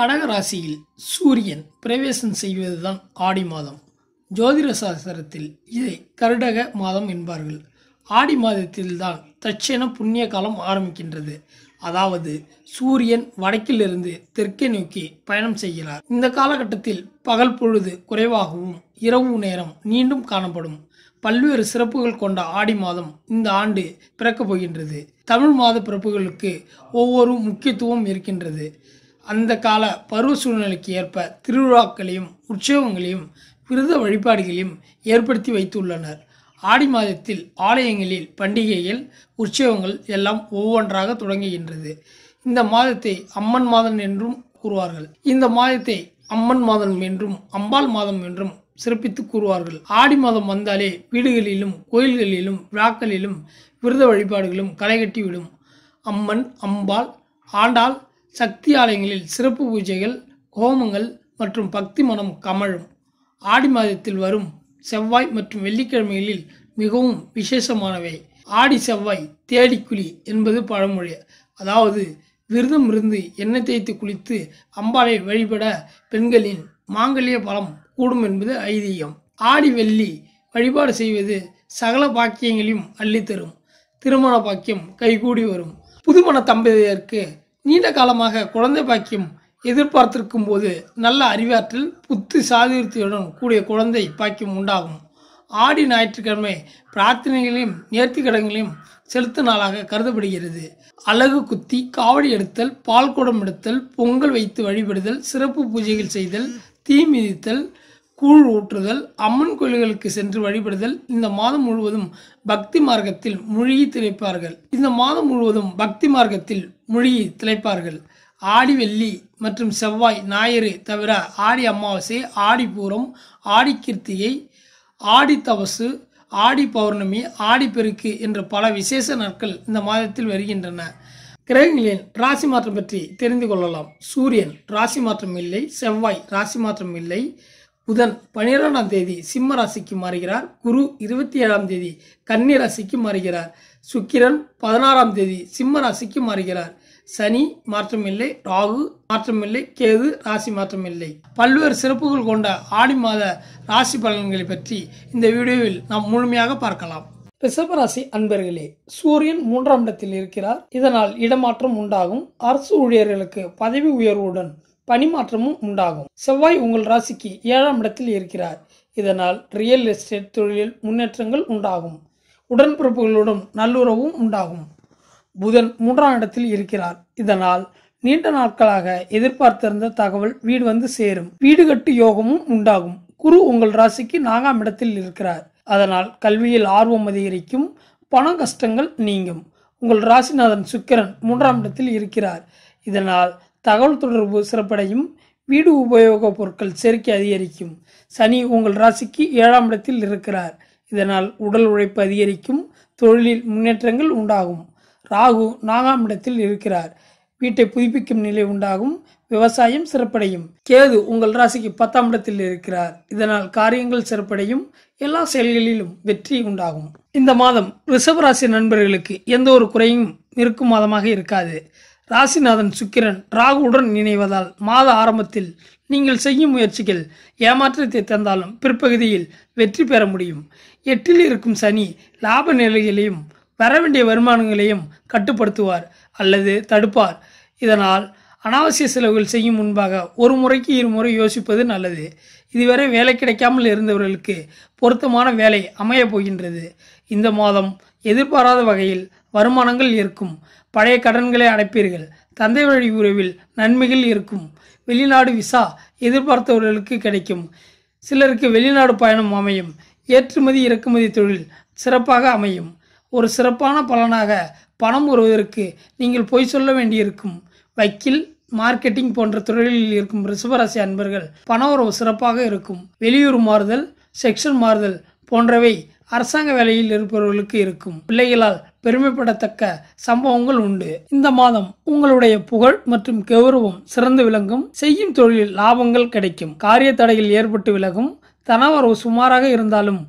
கடக ராசியில் சூரியன் பிரவேசம் செய்வதுதான் ஆடி மாதம் ஜோதிட சாஸ்திரத்தில் இதை கருடக மாதம் என்பார்கள் ஆடி மாதத்தில்தான் தட்சண புண்ணிய காலம் ஆரம்பிக்கின்றது அதாவது சூரியன் வடக்கிலிருந்து தெற்கே நோக்கி பயணம் செய்கிறார் இந்த காலகட்டத்தில் பகல் பொழுது குறைவாகவும் இரவு நேரம் நீண்டும் காணப்படும் பல்வேறு சிறப்புகள் கொண்ட ஆடி மாதம் இந்த ஆண்டு பிறக்கப் போகின்றது தமிழ் மாத பிறப்புகளுக்கு ஒவ்வொரு முக்கியத்துவம் இருக்கின்றது அந்த கால பருவ சூழ்நிலைக்கு ஏற்ப திருவிழாக்களையும் உற்சவங்களையும் விரத வழிபாடுகளையும் ஏற்படுத்தி வைத்துள்ளனர் ஆடி மாதத்தில் ஆலயங்களில் பண்டிகைகள் உற்சவங்கள் எல்லாம் ஒவ்வொன்றாக தொடங்குகின்றது இந்த மாதத்தை அம்மன் மாதம் என்றும் கூறுவார்கள் இந்த மாதத்தை அம்மன் மாதம் என்றும் அம்பாள் மாதம் என்றும் சிறப்பித்து கூறுவார்கள் ஆடி மாதம் வந்தாலே வீடுகளிலும் கோயில்களிலும் விழாக்களிலும் விரத வழிபாடுகளும் களைகட்டி விடும் அம்மன் அம்பாள் ஆண்டாள் சக்தி ஆலயங்களில் சிறப்பு பூஜைகள் ஹோமங்கள் மற்றும் பக்தி மனம் கமழும் ஆடி மாதத்தில் வரும் செவ்வாய் மற்றும் வெள்ளிக்கிழமைகளில் மிகவும் விசேஷமானவை ஆடி செவ்வாய் தேடிக்குழி என்பது பழமொழி அதாவது விரதம் இருந்து எண்ணெய் தேய்த்து குளித்து அம்பாவை வழிபட பெண்களின் மாங்கல்ய பலம் கூடும் என்பது ஐதீகம் ஆடி வெள்ளி வழிபாடு செய்வது சகல பாக்கியங்களையும் அள்ளித்தரும் திருமண பாக்கியம் கைகூடி வரும் புதுமண தம்பதியருக்கு நீண்ட காலமாக குழந்தை பாக்கியம் எதிர்பார்த்திருக்கும் போது நல்ல அறிவாற்றல் புத்து சாதுரியத்துடன் கூடிய குழந்தை பாக்கியம் உண்டாகும் ஆடி ஞாயிற்றுக்கிழமை பிரார்த்தனைகளையும் நேர்த்திக்கடன்களையும் செலுத்த நாளாக கருதப்படுகிறது அழகு குத்தி காவடி எடுத்தல் பால் குடம் எடுத்தல் பொங்கல் வைத்து வழிபடுதல் சிறப்பு பூஜைகள் செய்தல் தீ மிதித்தல் கூழ் ஊற்றுதல் அம்மன் கோயில்களுக்கு சென்று வழிபடுதல் இந்த மாதம் முழுவதும் பக்தி மார்க்கத்தில் மூழ்கி திளைப்பார்கள் இந்த மாதம் முழுவதும் பக்தி மார்க்கத்தில் மூழ்கி திளைப்பார்கள் ஆடி வெள்ளி மற்றும் செவ்வாய் ஞாயிறு தவிர ஆடி அமாவாசை ஆடி பூரம் ஆடி கிருத்திகை ஆடி தவசு ஆடி பௌர்ணமி ஆடி பெருக்கு என்ற பல விசேஷ நாட்கள் இந்த மாதத்தில் வருகின்றன கிரகங்களின் ராசி மாற்றம் பற்றி தெரிந்து கொள்ளலாம் சூரியன் ராசி மாற்றம் இல்லை செவ்வாய் ராசி மாற்றம் இல்லை புதன் பனிரெண்டாம் தேதி சிம்ம ராசிக்கு மாறுகிறார் குரு இருபத்தி ஏழாம் தேதி கன்னி ராசிக்கு மாறுகிறார் சுக்கிரன் பதினாறாம் தேதி சிம்ம ராசிக்கு மாறுகிறார் சனி மாற்றமில்லை ராகு மாற்றமில்லை கேது ராசி மாற்றமில்லை பல்வேறு சிறப்புகள் கொண்ட ஆடி மாத ராசி பலன்களை பற்றி இந்த வீடியோவில் நாம் முழுமையாக பார்க்கலாம் ரிஷபராசி அன்பர்களே சூரியன் மூன்றாம் இடத்தில் இருக்கிறார் இதனால் இடமாற்றம் உண்டாகும் அரசு ஊழியர்களுக்கு பதவி உயர்வுடன் பணிமாற்றமும் உண்டாகும் செவ்வாய் உங்கள் ராசிக்கு ஏழாம் இடத்தில் இருக்கிறார் இதனால் ரியல் எஸ்டேட் தொழிலில் முன்னேற்றங்கள் உண்டாகும் உடன்பிறப்புகளுடன் நல்லுறவும் உண்டாகும் புதன் மூன்றாம் இடத்தில் இருக்கிறார் இதனால் நீண்ட நாட்களாக எதிர்பார்த்திருந்த தகவல் வீடு வந்து சேரும் வீடு கட்டு யோகமும் உண்டாகும் குரு உங்கள் ராசிக்கு நான்காம் இடத்தில் இருக்கிறார் அதனால் கல்வியில் ஆர்வம் அதிகரிக்கும் பண கஷ்டங்கள் நீங்கும் உங்கள் ராசிநாதன் சுக்கிரன் மூன்றாம் இடத்தில் இருக்கிறார் இதனால் தகவல் தொடர்பு சிறப்படையும் வீடு உபயோகப் பொருட்கள் சேர்க்கை அதிகரிக்கும் சனி உங்கள் ராசிக்கு ஏழாம் இடத்தில் இருக்கிறார் இதனால் உடல் உழைப்பு அதிகரிக்கும் தொழிலில் முன்னேற்றங்கள் உண்டாகும் ராகு நான்காம் இடத்தில் இருக்கிறார் வீட்டை புதுப்பிக்கும் நிலை உண்டாகும் விவசாயம் சிறப்படையும் கேது உங்கள் ராசிக்கு பத்தாம் இடத்தில் இருக்கிறார் இதனால் காரியங்கள் சிறப்படையும் எல்லா செயல்களிலும் வெற்றி உண்டாகும் இந்த மாதம் ராசி நண்பர்களுக்கு எந்த ஒரு குறையும் இருக்கும் மாதமாக இருக்காது ராசிநாதன் சுக்கிரன் ராகுவுடன் இணைவதால் மாத ஆரம்பத்தில் நீங்கள் செய்யும் முயற்சிகள் ஏமாற்றத்தை தந்தாலும் பிற்பகுதியில் வெற்றி பெற முடியும் எட்டில் இருக்கும் சனி லாப நிலைகளையும் வரவேண்டிய வருமானங்களையும் கட்டுப்படுத்துவார் அல்லது தடுப்பார் இதனால் அனாவசிய செலவுகள் செய்யும் முன்பாக ஒரு முறைக்கு இருமுறை யோசிப்பது நல்லது இதுவரை வேலை கிடைக்காமல் இருந்தவர்களுக்கு பொருத்தமான வேலை அமையப் போகின்றது இந்த மாதம் எதிர்பாராத வகையில் வருமானங்கள் இருக்கும் பழைய கடன்களை அடைப்பீர்கள் தந்தை வழி உறவில் நன்மைகள் இருக்கும் வெளிநாடு விசா எதிர்பார்த்தவர்களுக்கு கிடைக்கும் சிலருக்கு வெளிநாடு பயணம் அமையும் ஏற்றுமதி இறக்குமதி தொழில் சிறப்பாக அமையும் ஒரு சிறப்பான பலனாக பணம் வருவதற்கு நீங்கள் பொய் சொல்ல வேண்டியிருக்கும் வக்கீல் மார்க்கெட்டிங் போன்ற தொழிலில் இருக்கும் ரிஷபராசி அன்பர்கள் பண உறவு சிறப்பாக இருக்கும் வெளியூர் மாறுதல் செக்ஷன் மாறுதல் போன்றவை அரசாங்க வேலையில் இருப்பவர்களுக்கு இருக்கும் பிள்ளைகளால் பெருமைப்படத்தக்க சம்பவங்கள் உண்டு இந்த மாதம் உங்களுடைய புகழ் மற்றும் கௌரவம் சிறந்து விளங்கும் செய்யும் தொழிலில் லாபங்கள் கிடைக்கும் காரிய தடையில் ஏற்பட்டு விலகும் தனவரவு சுமாராக இருந்தாலும்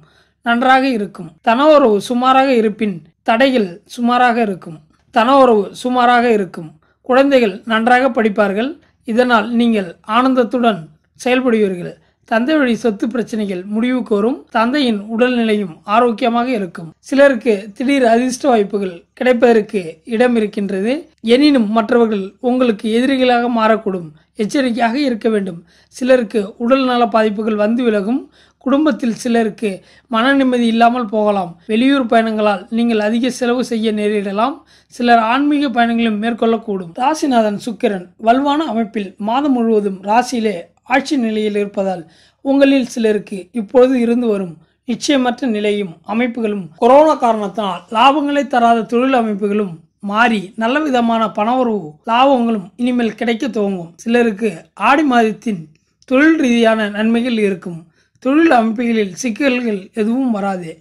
நன்றாக இருக்கும் தனவரவு சுமாராக இருப்பின் தடைகள் சுமாராக இருக்கும் தனவரவு சுமாராக இருக்கும் குழந்தைகள் நன்றாக படிப்பார்கள் இதனால் நீங்கள் ஆனந்தத்துடன் செயல்படுவீர்கள் தந்தை வழி சொத்து பிரச்சனைகள் முடிவுக்கு வரும் தந்தையின் உடல்நிலையும் ஆரோக்கியமாக இருக்கும் சிலருக்கு திடீர் அதிர்ஷ்ட வாய்ப்புகள் கிடைப்பதற்கு இடம் இருக்கின்றது எனினும் மற்றவர்கள் உங்களுக்கு எதிரிகளாக மாறக்கூடும் எச்சரிக்கையாக இருக்க வேண்டும் சிலருக்கு உடல் நல பாதிப்புகள் வந்து விலகும் குடும்பத்தில் சிலருக்கு மன நிம்மதி இல்லாமல் போகலாம் வெளியூர் பயணங்களால் நீங்கள் அதிக செலவு செய்ய நேரிடலாம் சிலர் ஆன்மீக பயணங்களும் மேற்கொள்ளக்கூடும் ராசிநாதன் சுக்கிரன் வலுவான அமைப்பில் மாதம் முழுவதும் ராசியிலே ஆட்சி நிலையில் இருப்பதால் உங்களில் சிலருக்கு இப்பொழுது இருந்து வரும் நிச்சயமற்ற நிலையும் அமைப்புகளும் கொரோனா காரணத்தினால் லாபங்களை தராத தொழில் அமைப்புகளும் மாறி நல்ல விதமான பண உறவு லாபங்களும் இனிமேல் கிடைக்க துவங்கும் சிலருக்கு ஆடி மாதத்தின் தொழில் ரீதியான நன்மைகள் இருக்கும் தொழில் அமைப்புகளில் சிக்கல்கள் எதுவும் வராது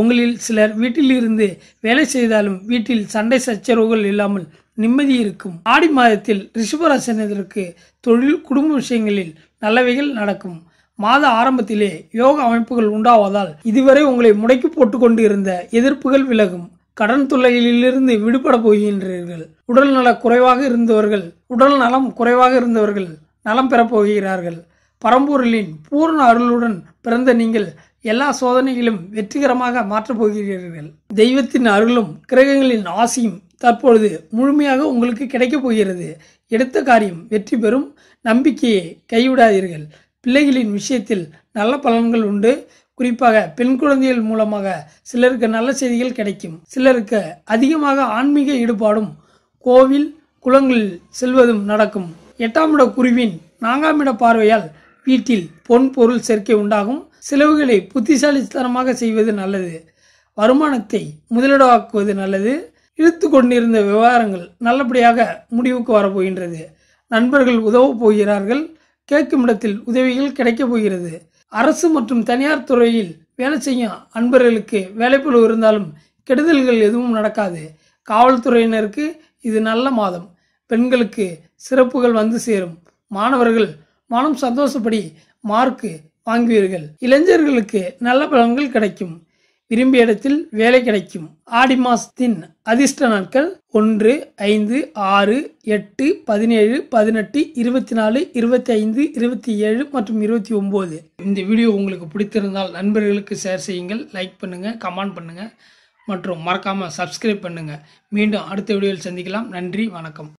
உங்களில் சிலர் வீட்டிலிருந்து வேலை செய்தாலும் வீட்டில் சண்டை சச்சரவுகள் இல்லாமல் நிம்மதி இருக்கும் ஆடி மாதத்தில் ரிஷபராசனத்திற்கு தொழில் குடும்ப விஷயங்களில் நல்லவைகள் நடக்கும் மாத ஆரம்பத்திலே யோக அமைப்புகள் உண்டாவதால் இதுவரை உங்களை முடக்கி போட்டுக்கொண்டு இருந்த எதிர்ப்புகள் விலகும் கடன் தொல்லைகளிலிருந்து விடுபட போகின்றீர்கள் உடல் நல குறைவாக இருந்தவர்கள் உடல் நலம் குறைவாக இருந்தவர்கள் நலம் பெறப்போகிறார்கள் போகிறார்கள் பரம்பூரிலின் பூர்ண அருளுடன் பிறந்த நீங்கள் எல்லா சோதனைகளும் வெற்றிகரமாக மாற்றப் போகிறீர்கள் தெய்வத்தின் அருளும் கிரகங்களின் ஆசியும் தற்பொழுது முழுமையாக உங்களுக்கு கிடைக்கப் போகிறது எடுத்த காரியம் வெற்றி பெறும் நம்பிக்கையை கைவிடாதீர்கள் பிள்ளைகளின் விஷயத்தில் நல்ல பலன்கள் உண்டு குறிப்பாக பெண் குழந்தைகள் மூலமாக சிலருக்கு நல்ல செய்திகள் கிடைக்கும் சிலருக்கு அதிகமாக ஆன்மீக ஈடுபாடும் கோவில் குளங்களில் செல்வதும் நடக்கும் எட்டாம் இட குருவின் நான்காம் இட பார்வையால் வீட்டில் பொன் பொருள் சேர்க்கை உண்டாகும் செலவுகளை புத்திசாலித்தனமாக செய்வது நல்லது வருமானத்தை முதலீடாக்குவது நல்லது இழுத்து கொண்டிருந்த விவகாரங்கள் நல்லபடியாக முடிவுக்கு வரப்போகின்றது நண்பர்கள் உதவப் போகிறார்கள் கேட்கும் இடத்தில் உதவிகள் கிடைக்கப் போகிறது அரசு மற்றும் தனியார் துறையில் வேலை செய்யும் அன்பர்களுக்கு வேலைப்பழு இருந்தாலும் கெடுதல்கள் எதுவும் நடக்காது காவல்துறையினருக்கு இது நல்ல மாதம் பெண்களுக்கு சிறப்புகள் வந்து சேரும் மாணவர்கள் மனம் சந்தோஷப்படி மார்க்கு வாங்குவீர்கள் இளைஞர்களுக்கு நல்ல பலன்கள் கிடைக்கும் விரும்பிய இடத்தில் வேலை கிடைக்கும் ஆடி மாசத்தின் அதிர்ஷ்ட நாட்கள் ஒன்று ஐந்து ஆறு எட்டு பதினேழு பதினெட்டு இருபத்தி நாலு இருபத்தி ஐந்து இருபத்தி ஏழு மற்றும் இருபத்தி ஒம்பது இந்த வீடியோ உங்களுக்கு பிடித்திருந்தால் நண்பர்களுக்கு ஷேர் செய்யுங்கள் லைக் பண்ணுங்கள் கமெண்ட் பண்ணுங்கள் மற்றும் மறக்காமல் சப்ஸ்கிரைப் பண்ணுங்கள் மீண்டும் அடுத்த வீடியோவில் சந்திக்கலாம் நன்றி வணக்கம்